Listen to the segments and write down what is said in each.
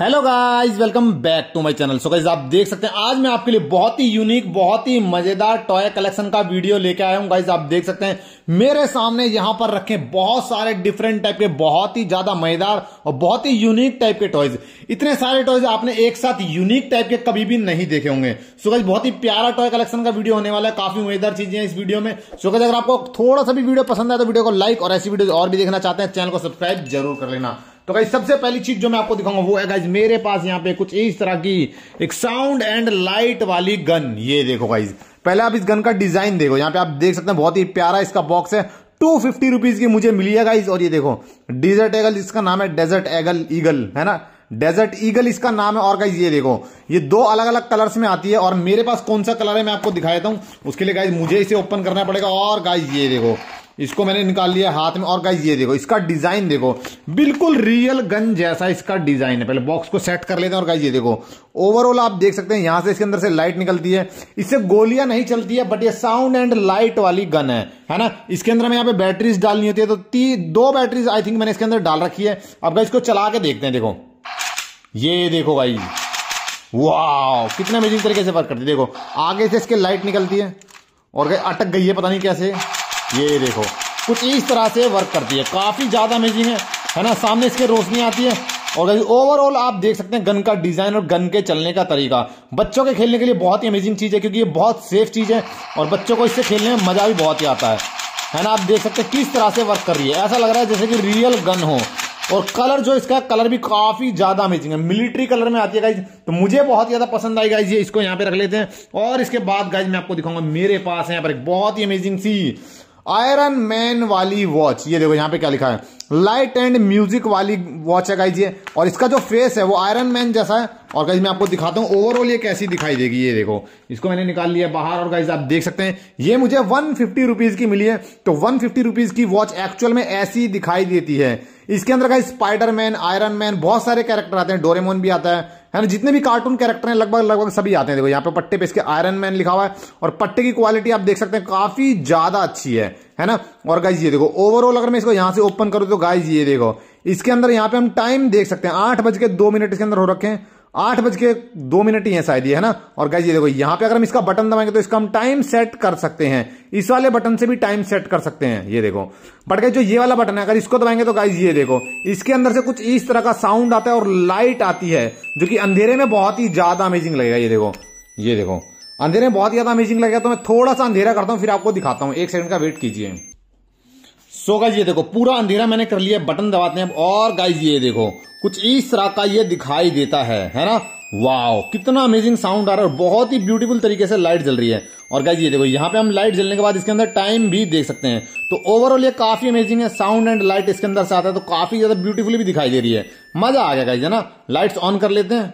hello guys welcome back to my channel so guys आप देख सकते हैं आज मैं आपके लिए बहुत ही यूनिक बहुत ही मजेदार टॉय कलेक्शन का वीडियो लेके आया हूं गाइस आप देख सकते हैं मेरे सामने यहां पर रखे बहुत सारे डिफरेंट टाइप के बहुत ही ज्यादा मजेदार और बहुत ही यूनिक टाइप के टॉयज इतने सारे टॉयज आपने एक साथ यूनिक टाइप के कभी भी नहीं देखे होंगे सो बहुत ही प्यारा टॉय कलेक्शन का वीडियो होने वाला है काफी मजेदार चीजें इस वीडियो में सो अगर आपको थोड़ा सा भी वीडियो पसंद आया तो वीडियो को लाइक और ऐसी वीडियो और भी देखना चाहते हैं चैनल को सब्सक्राइब जरूर कर लेना तो गाइज सबसे पहली चीज जो मैं आपको दिखाऊंगा वो है गाइज मेरे पास यहाँ पे कुछ इस तरह की एक साउंड एंड लाइट वाली गन ये देखो गाइज पहले आप इस गन का डिजाइन देखो यहाँ पे आप देख सकते हैं बहुत ही प्यारा इसका बॉक्स है टू फिफ्टी रुपीज की मुझे मिली है गाइज और ये देखो डेजर्ट एगल इसका नाम है डेजर्ट एगल ईगल है ना डेजर्ट ईगल इसका नाम है और गाइज ये देखो ये दो अलग अलग कलर्स में आती है और मेरे पास कौन सा कलर है मैं आपको दिखा देता हूँ उसके लिए गाइज मुझे इसे ओपन करना पड़ेगा और गाइज ये देखो इसको मैंने निकाल लिया हाथ में और गाइज ये देखो इसका डिजाइन देखो बिल्कुल रियल गन जैसा इसका डिजाइन है पहले बॉक्स को सेट कर लेते हैं और गाइज ये देखो ओवरऑल आप देख सकते हैं यहां से इसके अंदर से लाइट निकलती है इससे गोलियां नहीं चलती है बट ये साउंड एंड लाइट वाली गन है है ना इसके अंदर हमें यहाँ पे बैटरीज डालनी होती है तो ती, दो बैटरीज आई थिंक मैंने इसके अंदर डाल रखी है अब गाइज इसको चला के देखते हैं देखो ये देखो भाई वाह कितने अमेजिंग तरीके से वर्क करती है देखो आगे से इसके लाइट निकलती है और अटक गई है पता नहीं कैसे ये देखो कुछ इस तरह से वर्क करती है काफ़ी ज़्यादा अमेजिंग है है ना सामने इसके रोशनी आती है और ओवरऑल आप देख सकते हैं गन का डिज़ाइन और गन के चलने का तरीका बच्चों के खेलने के लिए बहुत ही अमेजिंग चीज़ है क्योंकि ये बहुत सेफ चीज़ है और बच्चों को इससे खेलने में मज़ा भी बहुत ही आता है है ना आप देख सकते हैं किस तरह से वर्क कर रही है ऐसा लग रहा है जैसे कि रियल गन हो और कलर जो इसका कलर भी काफी ज्यादा अमेजिंग है मिलिट्री कलर में आती है गाइज तो मुझे बहुत ज्यादा पसंद आई गाइज ये इसको यहाँ पे रख लेते हैं और इसके बाद गाइज मैं आपको दिखाऊंगा मेरे पास है यहाँ पर एक बहुत ही अमेजिंग सी आयरन मैन वाली वॉच ये देखो यहां पे क्या लिखा है लाइट एंड म्यूजिक वाली वॉच है गाइज ये और इसका जो फेस है वो आयरन मैन जैसा है और गाइज मैं आपको दिखाता हूँ ओवरऑल ये कैसी दिखाई देगी ये देखो इसको मैंने निकाल लिया बाहर और गाइज आप देख सकते हैं ये मुझे वन फिफ्टी रुपीज की मिली है तो वन फिफ्टी रुपीज की वॉच एक्चुअल में ऐसी दिखाई देती है इसके अंदर guys spider man iron man बहुत सारे कैरेक्टर आते हैं डोरेमोन भी आता है है ना जितने भी कार्टून कैरेक्टर हैं लगभग लगभग सभी आते हैं देखो यहाँ पे पट्टे पे इसके आयरन मैन लिखा हुआ है और पट्टे की क्वालिटी आप देख सकते हैं काफी ज्यादा अच्छी है है ना और गाइज ये देखो ओवरऑल अगर मैं इसको यहां से ओपन करूँ तो गाइज ये देखो इसके अंदर यहाँ पे हम टाइम देख सकते हैं आठ बज के दो मिनट इसके अंदर हो रखे हैं आठ बज के दो मिनट ही है शायद ये है ना और गाइज ये देखो यहां पे अगर हम इसका बटन दबाएंगे तो इसका हम टाइम सेट कर सकते हैं इस वाले बटन से भी टाइम सेट कर सकते हैं ये देखो बट गाइज जो ये वाला बटन है अगर इसको दबाएंगे तो गाइज ये देखो इसके अंदर से कुछ इस तरह का साउंड आता है और लाइट आती है जो कि अंधेरे में बहुत ही ज्यादा अमेजिंग लगेगा ये देखो ये देखो अंधेरे में बहुत ज्यादा अमेजिंग लगेगा तो मैं थोड़ा सा अंधेरा करता हूँ फिर आपको दिखाता हूँ एक सेकंड का वेट कीजिए सो गाइज ये देखो पूरा अंधेरा मैंने कर लिया बटन दबाते हैं और गाइज ये देखो कुछ इस तरह का ये दिखाई देता है है ना वाओ कितना अमेजिंग साउंड आ रहा है और बहुत ही ब्यूटीफुल तरीके से लाइट जल रही है और गाइज ये देखो यहाँ पे हम लाइट जलने के बाद इसके अंदर टाइम भी देख सकते हैं तो ओवरऑल ये काफी अमेजिंग है साउंड एंड लाइट इसके अंदर से आता है तो काफी ज्यादा ब्यूटीफुली भी दिखाई दे रही है मजा आ गया गाइज है ना लाइट्स ऑन कर लेते हैं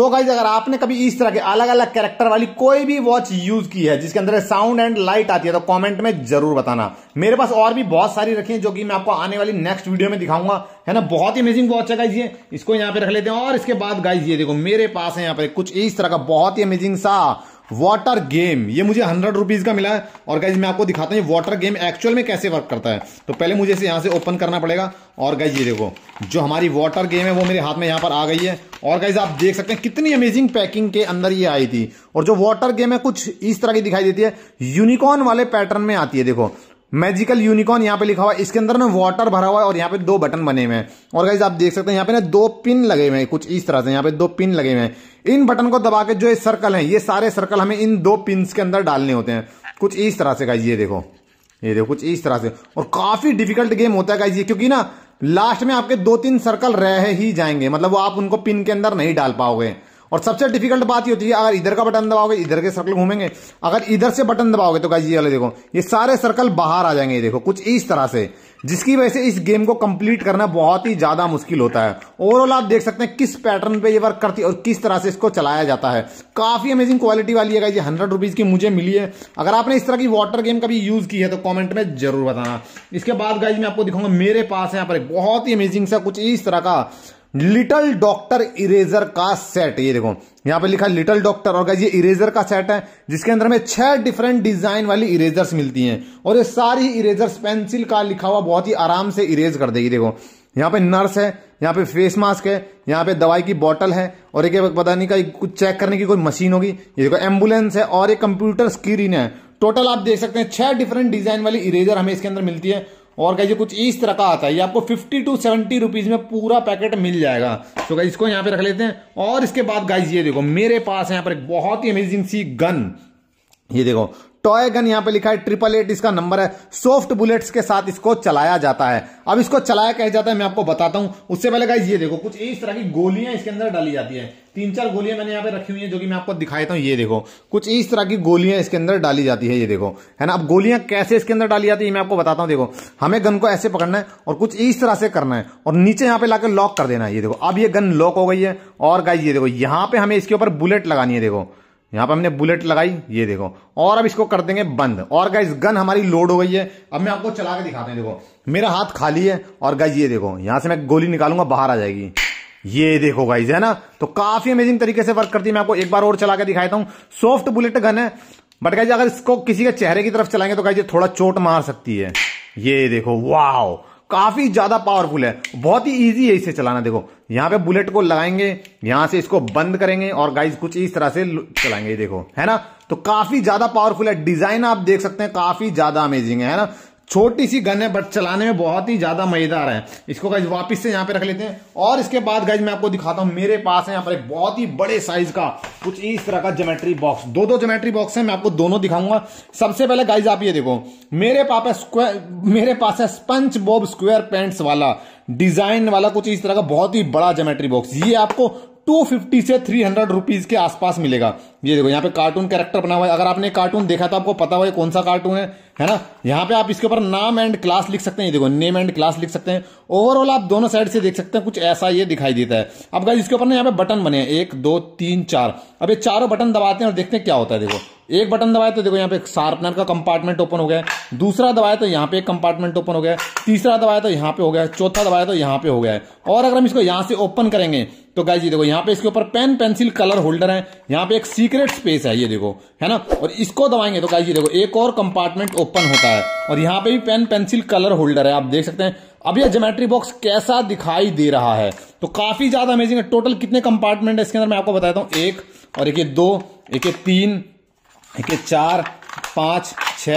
सो गाइज अगर आपने कभी इस तरह के अलग अलग कैरेक्टर वाली कोई भी वॉच यूज की है जिसके अंदर साउंड एंड लाइट आती है तो कमेंट में जरूर बताना मेरे पास और भी बहुत सारी रखी है जो कि मैं आपको आने वाली नेक्स्ट वीडियो में दिखाऊंगा है ना बहुत ही अमेजिंग वॉच है गाइज ये इसको यहाँ पे रख लेते हैं और इसके बाद गाइज ये देखो मेरे पास है यहाँ पे कुछ इस तरह का बहुत ही अमेजिंग सा वाटर गेम ये मुझे हंड्रेड रुपीज़ का मिला है और गाइज मैं आपको दिखाता हूँ ये वाटर गेम एक्चुअल में कैसे वर्क करता है तो पहले मुझे इसे यहाँ से ओपन करना पड़ेगा और गाइज ये देखो जो हमारी वाटर गेम है वो मेरे हाथ में यहाँ पर आ गई है और गाइज आप देख सकते हैं कितनी अमेजिंग पैकिंग के अंदर ये आई थी और जो वाटर गेम है कुछ इस तरह की दिखाई देती है यूनिकॉर्न वाले पैटर्न में आती है देखो मैजिकल यूनिकॉर्न यहाँ पे लिखा हुआ है इसके अंदर ना वाटर भरा हुआ है और यहाँ पे दो बटन बने हुए हैं और गाइज आप देख सकते हैं यहाँ पे ना दो पिन लगे हुए हैं कुछ इस तरह से यहाँ पे दो पिन लगे हुए हैं इन बटन को दबा के जो ये सर्कल है ये सारे सर्कल हमें इन दो पिन के अंदर डालने होते हैं कुछ इस तरह से गाइज ये देखो ये देखो कुछ इस तरह से और काफी डिफिकल्ट गेम होता है गाइज ये क्योंकि ना लास्ट में आपके दो तीन सर्कल रह ही जाएंगे मतलब वो आप उनको पिन के अंदर नहीं डाल पाओगे और सबसे डिफिकल्ट बात ये होती है अगर इधर का बटन दबाओगे इधर के सर्कल घूमेंगे अगर इधर से बटन दबाओगे तो गाइज ये वाले देखो ये सारे सर्कल बाहर आ जाएंगे ये देखो कुछ इस तरह से जिसकी वजह से इस गेम को कंप्लीट करना बहुत ही ज्यादा मुश्किल होता है ओवरऑल आप देख सकते हैं किस पैटर्न पे ये वर्क करती है और किस तरह से इसको चलाया जाता है काफी अमेजिंग क्वालिटी वाली है ये हंड्रेड रुपीज की मुझे मिली है अगर आपने इस तरह की वाटर गेम कभी यूज की है तो कॉमेंट में जरूर बताना इसके बाद गाइज मैं आपको दिखाऊंगा मेरे पास यहाँ पर बहुत ही अमेजिंग सा कुछ इस तरह का लिटल डॉक्टर इरेजर का सेट ये देखो यहां पे लिखा लिटल डॉक्टर और ये इरेजर का सेट है जिसके अंदर में छह डिफरेंट डिजाइन वाली इरेजर्स मिलती हैं और ये सारी इरेजर्स पेंसिल का लिखा हुआ बहुत ही आराम से इरेज कर देगी देखो यहाँ पे नर्स है यहाँ पे फेस मास्क है यहाँ पे दवाई की बोतल है और एक पता नहीं का कुछ चेक करने की कोई मशीन होगी ये देखो एम्बुलेंस है और एक कंप्यूटर स्क्रीन है टोटल आप देख सकते हैं छह डिफरेंट डिजाइन वाली इरेजर हमें इसके अंदर मिलती है और कहीं कुछ इस तरह का आता है ये आपको फिफ्टी टू सेवेंटी रुपीज में पूरा पैकेट मिल जाएगा तो गाइज इसको यहाँ पे रख लेते हैं और इसके बाद गाइज ये देखो मेरे पास है यहाँ पर एक बहुत ही अमेजिंग सी गन ये देखो टॉय गन यहाँ पे लिखा है ट्रिपल एट इसका नंबर है सॉफ्ट बुलेट्स के साथ इसको चलाया जाता है अब इसको चलाया कह जाता है मैं आपको बताता हूं उससे पहले गाइज ये देखो कुछ इस तरह की गोलियां इसके अंदर डाली जाती है तीन चार गोलियां मैंने यहाँ पे रखी हुई है जो कि मैं आपको देता हूँ ये देखो कुछ इस तरह की गोलियां इसके अंदर डाली जाती है ये देखो है ना अब गोलियां कैसे इसके अंदर डाली जाती है मैं आपको बताता हूँ देखो हमें गन को ऐसे पकड़ना है और कुछ इस तरह से करना है और नीचे यहाँ पे लाकर लॉक कर देना है ये देखो अब ये गन लॉक हो गई है और गाइज ये देखो यहाँ पे हमें इसके ऊपर बुलेट लगानी है देखो यहाँ पर हमने बुलेट लगाई ये देखो और अब इसको कर देंगे बंद और गाइज गन हमारी लोड हो गई है अब मैं आपको चला के दिखाते हैं देखो मेरा हाथ खाली है और गाइज ये देखो यहां से मैं गोली निकालूंगा बाहर आ जाएगी ये देखो गाइज है ना तो काफी अमेजिंग तरीके से वर्क करती है मैं आपको एक बार और चला के दिखाता हूं सॉफ्ट बुलेट गन है बट गाइज अगर इसको किसी के चेहरे की तरफ चलाएंगे तो गाइजी थोड़ा चोट मार सकती है ये देखो वाओ काफी ज्यादा पावरफुल है बहुत ही इजी है इसे चलाना देखो यहां पे बुलेट को लगाएंगे यहां से इसको बंद करेंगे और गाइज कुछ इस तरह से चलाएंगे देखो है ना तो काफी ज्यादा पावरफुल है डिजाइन आप देख सकते हैं काफी ज्यादा अमेजिंग है, है ना छोटी सी गन है बट चलाने में बहुत ही ज्यादा मजेदार है इसको गाइज वापस से यहाँ पे रख लेते हैं और इसके बाद गाइज मैं आपको दिखाता हूँ मेरे पास है यहाँ पर एक बहुत ही बड़े साइज का कुछ इस तरह का जोमेट्री बॉक्स दो दो जोमेट्री बॉक्स है मैं आपको दोनों दिखाऊंगा सबसे पहले गाइज आप ये देखो मेरे पास है स्क्वायर मेरे पास है स्पंच बॉब स्क्वेयर पेंट्स वाला डिजाइन वाला कुछ इस तरह का बहुत ही बड़ा जोमेट्री बॉक्स ये आपको 250 से 300 रुपीज के आसपास मिलेगा ये देखो यहाँ पे कार्टून कैरेक्टर बना हुआ है अगर आपने कार्टून देखा तो आपको पता हुआ कौन सा कार्टून है है ना यहाँ पे आप इसके ऊपर नाम एंड क्लास लिख सकते हैं ये देखो नेम एंड क्लास लिख सकते हैं ओवरऑल आप दोनों साइड से देख सकते हैं कुछ ऐसा ये दिखाई देता है अब गाइज इसके ऊपर ना यहाँ पे बटन बने हैं एक दो तीन चार अब ये चारों बटन दबाते हैं और देखते हैं क्या होता है देखो एक बटन दबाए तो देखो यहाँ पे शार्पनर का कंपार्टमेंट ओपन हो गया दूसरा दबाए तो यहाँ पे एक कंपार्टमेंट ओपन हो गया तीसरा दबाया तो यहाँ पे हो गया चौथा दबाया तो यहाँ पे हो गया है और अगर हम इसको यहाँ से ओपन करेंगे तो गाय जी देखो यहाँ पे इसके ऊपर पेन पेंसिल कलर होल्डर है यहाँ पे एक सीक्रेट स्पेस है ये देखो है ना और इसको दबाएंगे तो गाय जी देखो एक और कंपार्टमेंट ओपन होता है और यहाँ पे भी पेन पेंसिल कलर होल्डर है आप देख सकते हैं अब यह जोमेट्री बॉक्स कैसा दिखाई दे रहा है तो काफी ज्यादा अमेजिंग है टोटल कितने कंपार्टमेंट है इसके अंदर मैं आपको बताता हूँ एक और एक दो एक तीन एक चार पांच छ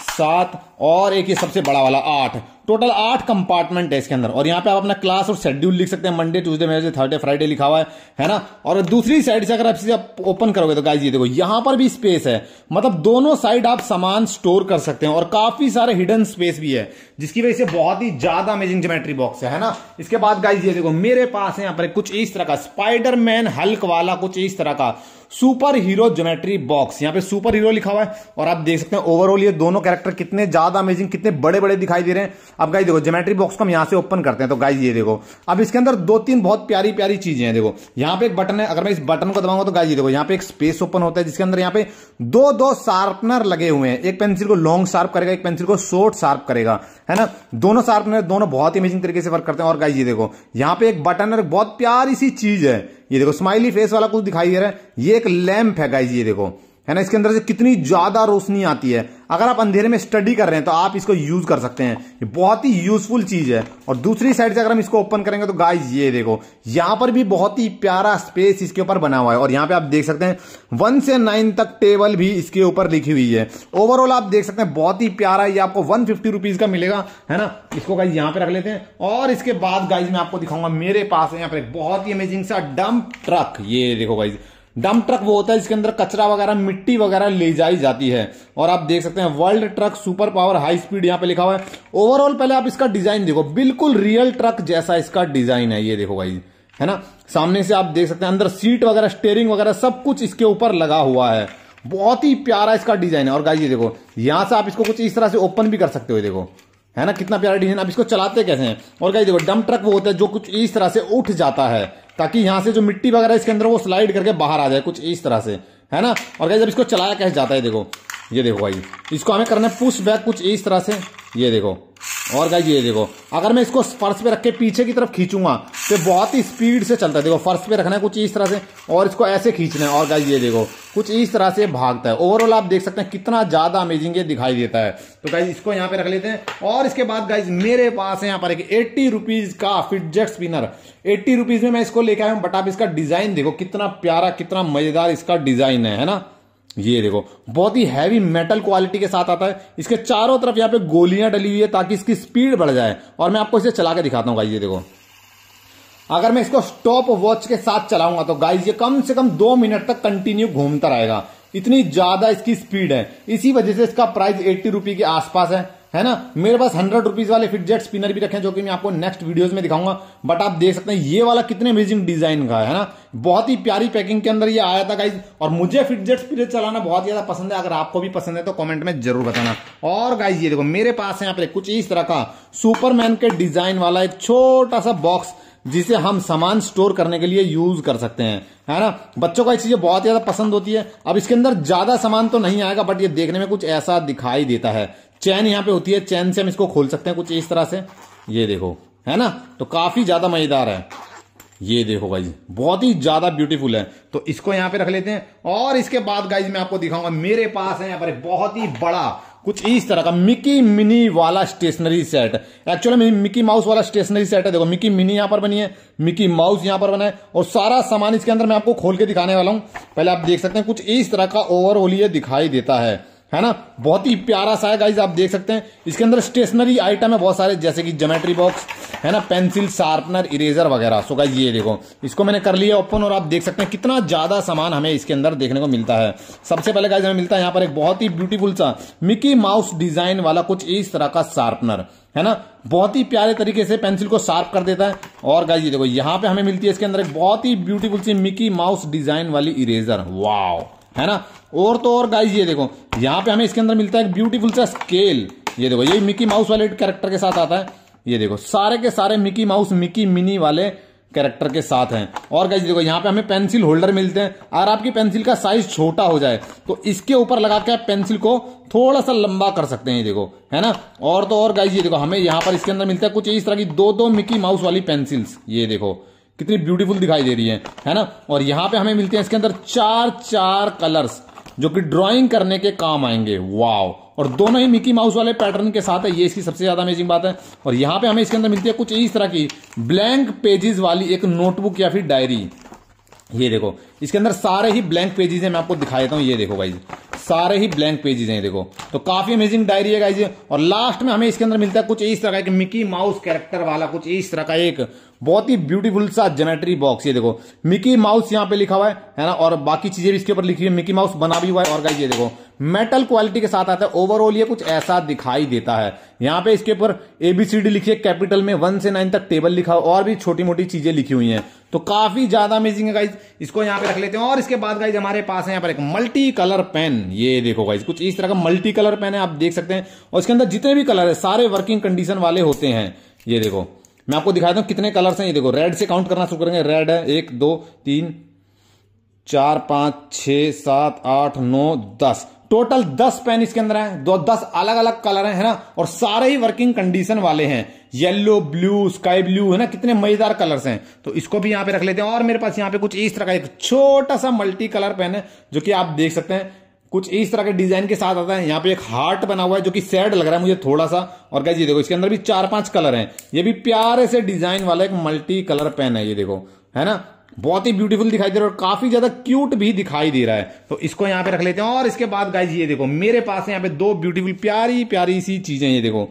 सात और एक ये सबसे बड़ा वाला आठ टोटल आठ कंपार्टमेंट है इसके अंदर और यहाँ पे आप अपना क्लास और शेड्यूल लिख सकते हैं Monday Tuesday Wednesday Thursday Friday लिखा हुआ है है ना और दूसरी साइड से अगर आप इसे ओपन करोगे तो गाइस ये देखो यहाँ पर भी स्पेस है मतलब दोनों साइड आप सामान स्टोर कर सकते हैं और काफी सारे हिडन स्पेस भी है जिसकी वजह से बहुत ही ज्यादा अमेजिंग जोमेट्री बॉक्स है, ना इसके बाद गाइज ये देखो मेरे पास है यहाँ पर कुछ इस तरह का स्पाइडरमैन हल्क वाला कुछ इस तरह का सुपर हीरो जोमेट्री बॉक्स यहाँ पे सुपर हीरो लिखा हुआ है और आप देख सकते हैं ओवरऑल ये दोनों कैरेक्टर कितने ज्यादा अमेजिंग कितने बड़े बड़े दिखाई दे रहे हैं अब गाई देखो जोमेट्री बॉक्स को हम यहाँ से ओपन करते हैं तो गाई ये देखो अब इसके अंदर दो तीन बहुत प्यारी प्यारी चीजें हैं देखो यहाँ पे एक बटन है अगर मैं इस बटन को दबाऊंगा तो गाई देखो यहाँ पे एक स्पेस ओपन होता है जिसके अंदर यहाँ पे दो दो शार्पनर लगे हुए हैं एक पेंसिल को लॉन्ग शार्प करेगा एक पेंसिल को शॉर्ट शार्प करेगा है ना दोनों शार्पनर दोनों बहुत ही अमेजिंग तरीके से वर्क करते हैं और गाई देखो यहाँ पे एक बटन और बहुत प्यारी सी चीज है ये देखो स्माइली फेस वाला कुछ दिखाई दे रहा है ये एक लैम्प है गाइज ये देखो है ना इसके अंदर से कितनी ज्यादा रोशनी आती है अगर आप अंधेरे में स्टडी कर रहे हैं तो आप इसको यूज कर सकते हैं ये बहुत ही यूजफुल चीज है और दूसरी साइड से अगर हम इसको ओपन करेंगे तो गाइज ये देखो यहां पर भी बहुत ही प्यारा स्पेस इसके ऊपर बना हुआ है और यहां पे आप देख सकते हैं वन से नाइन तक टेबल भी इसके ऊपर लिखी हुई है ओवरऑल आप देख सकते हैं बहुत ही प्यारा ये आपको वन फिफ्टी का मिलेगा है ना इसको गाइज यहां पे रख लेते हैं और इसके बाद गाइज मैं आपको दिखाऊंगा मेरे पास है यहाँ पर बहुत ही अमेजिंग सा डम्प ट्रक ये देखो गाइज डंप ट्रक वो होता है जिसके अंदर कचरा वगैरह मिट्टी वगैरह ले जाई जाती है और आप देख सकते हैं world truck super power high speed यहाँ पे लिखा हुआ है ओवरऑल पहले आप इसका डिजाइन देखो बिल्कुल रियल ट्रक जैसा इसका डिजाइन है ये देखो भाई है ना सामने से आप देख सकते हैं अंदर सीट वगैरह स्टेयरिंग वगैरह सब कुछ इसके ऊपर लगा हुआ है बहुत ही प्यारा इसका डिजाइन है और गाइए देखो यहां से आप इसको कुछ इस तरह से ओपन भी कर सकते हो देखो है ना कितना प्यारा डिजाइन आप इसको चलाते कैसे हैं और गाइजिए देखो डम ट्रक वो होता है जो कुछ इस तरह से उठ जाता है ताकि यहां से जो मिट्टी वगैरह इसके अंदर वो स्लाइड करके बाहर आ जाए कुछ इस तरह से है ना और क्या जब इसको चलाया कैसे जाता है देखो ये देखो भाई इसको हमें करना है पुश बैक कुछ इस तरह से ये देखो और गाइज ये देखो अगर मैं इसको फर्श पे रख के पीछे की तरफ खींचूंगा तो बहुत ही स्पीड से चलता है देखो फर्श पे रखना है कुछ इस तरह से और इसको ऐसे खींचना है और गाइज ये देखो कुछ इस तरह से भागता है ओवरऑल आप देख सकते हैं कितना ज्यादा अमेजिंग ये दिखाई देता है तो गाइज इसको यहाँ पे रख लेते हैं और इसके बाद गाइज मेरे पास है यहाँ पर एक एट्टी रुपीज का फिटजेट स्पिनर एट्टी रुपीज में मैं इसको लेके आया हूँ बट आप इसका डिजाइन देखो कितना प्यारा कितना मजेदार इसका डिजाइन है, है ना ये देखो बहुत ही हैवी मेटल क्वालिटी के साथ आता है इसके चारों तरफ यहाँ पे गोलियां डली हुई है ताकि इसकी स्पीड बढ़ जाए और मैं आपको इसे चला के दिखाता हूँ गाइस ये देखो अगर मैं इसको स्टॉप वॉच के साथ चलाऊंगा तो गाइस ये कम से कम दो मिनट तक कंटिन्यू घूमता रहेगा इतनी ज्यादा इसकी स्पीड है इसी वजह से इसका प्राइस एट्टी रुपी के आसपास है है ना मेरे पास हंड्रेड रुपीज वाले फिटजेट स्पिनर भी रखे हैं जो कि मैं आपको नेक्स्ट वीडियोस में दिखाऊंगा बट आप देख सकते हैं ये वाला कितने अमेजिंग डिजाइन का है ना बहुत ही प्यारी पैकिंग के अंदर ये आया था गाइज और मुझे फिटजेट स्पिनर चलाना बहुत ज्यादा पसंद है अगर आपको भी पसंद है तो कॉमेंट में जरूर बताना और गाइज ये देखो मेरे पास है यहाँ पे कुछ इस तरह का सुपरमैन के डिजाइन वाला एक छोटा सा बॉक्स जिसे हम सामान स्टोर करने के लिए यूज कर सकते हैं है ना बच्चों को ये चीजें बहुत ज्यादा पसंद होती है अब इसके अंदर ज्यादा सामान तो नहीं आएगा बट ये देखने में कुछ ऐसा दिखाई देता है चैन यहाँ पे होती है चैन से हम इसको खोल सकते हैं कुछ इस तरह से ये देखो है ना तो काफी ज्यादा मजेदार है ये देखो गाइज बहुत ही ज्यादा ब्यूटीफुल है तो इसको यहाँ पे रख लेते हैं और इसके बाद गाइज मैं आपको दिखाऊंगा मेरे पास है यहाँ पर बहुत ही बड़ा कुछ इस तरह का मिकी मिनी वाला stationery set actually Mickey Mouse वाला स्टेशनरी सेट है देखो मिकी मिनी यहाँ पर बनी है मिकी माउस यहाँ पर बना है और सारा सामान इसके अंदर मैं आपको खोल के दिखाने वाला हूँ पहले आप देख सकते हैं कुछ इस तरह का ओवरऑल ये दिखाई देता है है ना बहुत ही प्यारा सा है गाइज आप देख सकते हैं इसके अंदर स्टेशनरी आइटम है बहुत सारे जैसे कि जोमेट्री बॉक्स है ना पेंसिल शार्पनर इरेजर वगैरह सो गाइज ये देखो इसको मैंने कर लिया ओपन और आप देख सकते हैं कितना ज़्यादा सामान हमें इसके अंदर देखने को मिलता है सबसे पहले गाइज हमें मिलता है यहाँ पर एक बहुत ही ब्यूटीफुल सा मिकी माउस डिजाइन वाला कुछ इस तरह का शार्पनर है ना बहुत ही प्यारे तरीके से पेंसिल को शार्प कर देता है और गाइज ये देखो यहाँ पे हमें मिलती है इसके अंदर एक बहुत ही ब्यूटीफुल सी मिकी माउस डिजाइन वाली इरेजर वाव है ना और तो और गाइज ये देखो यहाँ पे हमें इसके अंदर मिलता है ब्यूटीफुल सा स्केल ये देखो ये मिकी माउस वाले कैरेक्टर के साथ आता है ये देखो सारे के सारे मिकी माउस मिकी मिनी वाले कैरेक्टर के साथ हैं और गाइज देखो यहाँ पे हमें पेंसिल होल्डर मिलते हैं अगर आपकी पेंसिल का साइज छोटा हो जाए तो इसके ऊपर लगा के आप पेंसिल को थोड़ा सा लंबा कर सकते हैं ये देखो है ना और तो और गाइज ये देखो हमें यहाँ पर इसके अंदर मिलता है कुछ इस तरह की दो दो मिकी माउस वाली पेंसिल्स ये देखो कितनी ब्यूटीफुल दिखाई दे रही है है ना और यहाँ पे हमें मिलते हैं इसके अंदर चार चार कलर्स जो कि ड्राइंग करने के काम आएंगे वाव और दोनों ही मिकी माउस वाले पैटर्न के साथ है ये इसकी सबसे ज्यादा अमेजिंग बात है और यहाँ पे हमें इसके अंदर मिलती है कुछ इस तरह की ब्लैंक पेजेस वाली एक नोटबुक या फिर डायरी ये देखो इसके अंदर सारे ही ब्लैंक पेजेस हैं मैं आपको दिखा देता हूँ ये देखो गाइज सारे ही ब्लैंक पेजेस हैं देखो तो काफी अमेजिंग डायरी है गाइज और लास्ट में हमें इसके अंदर मिलता है कुछ इस तरह का एक मिकी माउस कैरेक्टर वाला कुछ इस तरह का एक बहुत ही ब्यूटीफुल सा जोमेट्री बॉक्स ये देखो मिकी माउस यहाँ पे लिखा हुआ है है ना और बाकी चीजें भी इसके ऊपर लिखी हुई है मिकी माउस बना भी हुआ है और गाइज ये देखो मेटल क्वालिटी के साथ आता है ओवरऑल ये कुछ ऐसा दिखाई देता है यहाँ पे इसके ऊपर एबीसीडी लिखी है कैपिटल में वन से नाइन तक टेबल लिखा और भी छोटी मोटी चीजें लिखी हुई है तो काफी ज्यादा अमेजिंग है गाइज इसको यहाँ पे रख लेते हैं और इसके बाद गाइज हमारे पास है यहाँ पर एक मल्टी कलर पेन ये देखो गाइज कुछ इस तरह का मल्टी कलर पेन है आप देख सकते हैं और इसके अंदर जितने भी कलर है सारे वर्किंग कंडीशन वाले होते हैं ये देखो मैं आपको दिखाता हूँ कितने कलर हैं ये देखो रेड से काउंट करना शुरू करेंगे रेड है एक दो तीन चार पाँच छ सात आठ नौ दस टोटल दस पेन इसके अंदर है दो दस अलग अलग कलर है ना और सारे ही वर्किंग कंडीशन वाले हैं येलो ब्लू स्काई ब्लू है ना कितने मजेदार कलर्स हैं तो इसको भी यहां पे रख लेते हैं और मेरे पास यहां पे कुछ इस तरह का एक छोटा सा मल्टी कलर पेन है जो कि आप देख सकते हैं कुछ इस तरह के डिजाइन के साथ आता है यहाँ पे एक हार्ट बना हुआ है जो कि सैड लग रहा है मुझे थोड़ा सा और क्या देखो इसके अंदर भी चार पांच कलर हैं ये भी प्यारे से डिजाइन वाला एक मल्टी कलर पेन है ये देखो है ना बहुत ही ब्यूटीफुल दिखाई दे रहा है और काफी ज्यादा क्यूट भी दिखाई दे रहा है तो इसको यहाँ पे रख लेते हैं और इसके बाद गाइज ये देखो मेरे पास यहाँ पे दो ब्यूटीफुल प्यारी प्यारी सी चीजें ये देखो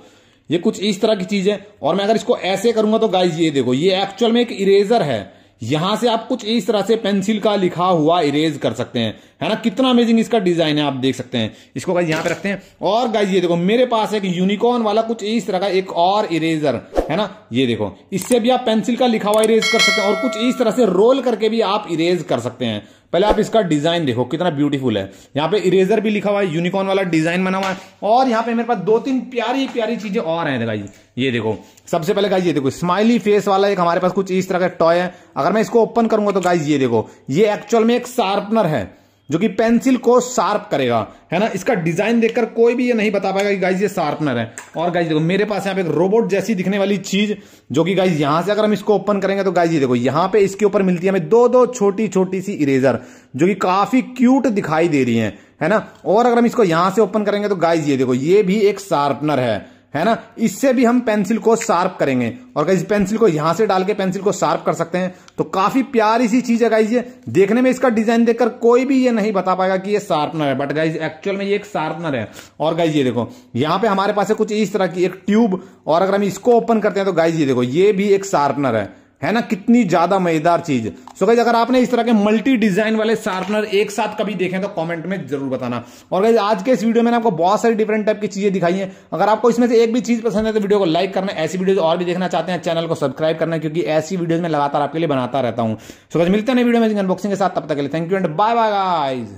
ये कुछ इस तरह की चीज है और मैं अगर इसको ऐसे करूंगा तो गाइज ये देखो ये एक्चुअल में एक इरेजर है यहां से आप कुछ इस तरह से पेंसिल का लिखा हुआ इरेज कर सकते हैं है ना कितना अमेजिंग इसका डिजाइन है आप देख सकते हैं इसको गाइज यहां पे रखते हैं और गाइज ये देखो मेरे पास एक यूनिकॉर्न वाला कुछ इस तरह का एक और इरेजर है ना ये देखो इससे भी आप पेंसिल का लिखा हुआ इरेज कर सकते हैं और कुछ इस तरह से रोल करके भी आप इरेज कर सकते हैं पहले आप इसका डिजाइन देखो कितना ब्यूटीफुल है यहाँ पे इरेजर भी लिखा हुआ है यूनिकॉर्न वाला डिजाइन बना हुआ है और यहाँ पे मेरे पास दो तीन प्यारी प्यारी चीजें और हैं जी ये देखो सबसे पहले गाइज ये देखो स्माइली फेस वाला एक हमारे पास कुछ इस तरह का टॉय है अगर मैं इसको ओपन करूंगा तो गाइज ये देखो ये एक्चुअल में एक शार्पनर है जो कि पेंसिल को शार्प करेगा है ना इसका डिजाइन देखकर कोई भी ये नहीं बता पाएगा कि गाइज ये शार्पनर है और गाइज देखो मेरे पास यहाँ पे एक रोबोट जैसी दिखने वाली चीज जो कि गाइज यहां से अगर हम इसको ओपन करेंगे तो गाइज ये देखो यहां पे इसके ऊपर मिलती है हमें दो दो छोटी छोटी सी इरेजर जो कि काफी क्यूट दिखाई दे रही है है ना और अगर हम इसको यहां से ओपन करेंगे तो गाइज ये देखो ये भी एक शार्पनर है है ना इससे भी हम पेंसिल को शार्प करेंगे और गाइज पेंसिल को यहां से डाल के पेंसिल को शार्प कर सकते हैं तो काफी प्यारी सी चीज है गाइज ये देखने में इसका डिजाइन देखकर कोई भी ये नहीं बता पाएगा कि ये शार्पनर है बट गाइज एक्चुअल में ये एक शार्पनर है और गाइज ये देखो यहां पे हमारे पास है कुछ इस तरह की एक ट्यूब और अगर हम इसको ओपन करते हैं तो गाइज ये देखो ये भी एक शार्पनर है है ना कितनी ज्यादा मजेदार चीज सो गई अगर आपने इस तरह के मल्टी डिजाइन वाले शार्पनर एक साथ कभी देखें तो कमेंट में जरूर बताना और गई आज के इस वीडियो में आपको बहुत सारी डिफरेंट टाइप की चीजें दिखाई है अगर आपको इसमें से एक भी चीज पसंद है तो वीडियो को लाइक करना ऐसी वीडियो और भी देखना चाहते हैं चैनल को सब्सक्राइब करना क्योंकि ऐसी वीडियो में लगातार आपके लिए बनाता रहता हूं सो गई मिलते हैं वीडियो में अनबॉक्सिंग के साथ तब तक के लिए thank you and bye bye